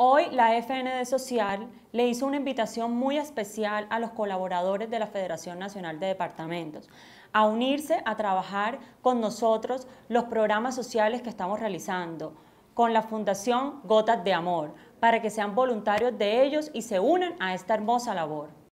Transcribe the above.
Hoy la FND Social le hizo una invitación muy especial a los colaboradores de la Federación Nacional de Departamentos a unirse a trabajar con nosotros los programas sociales que estamos realizando con la Fundación Gotas de Amor para que sean voluntarios de ellos y se unan a esta hermosa labor.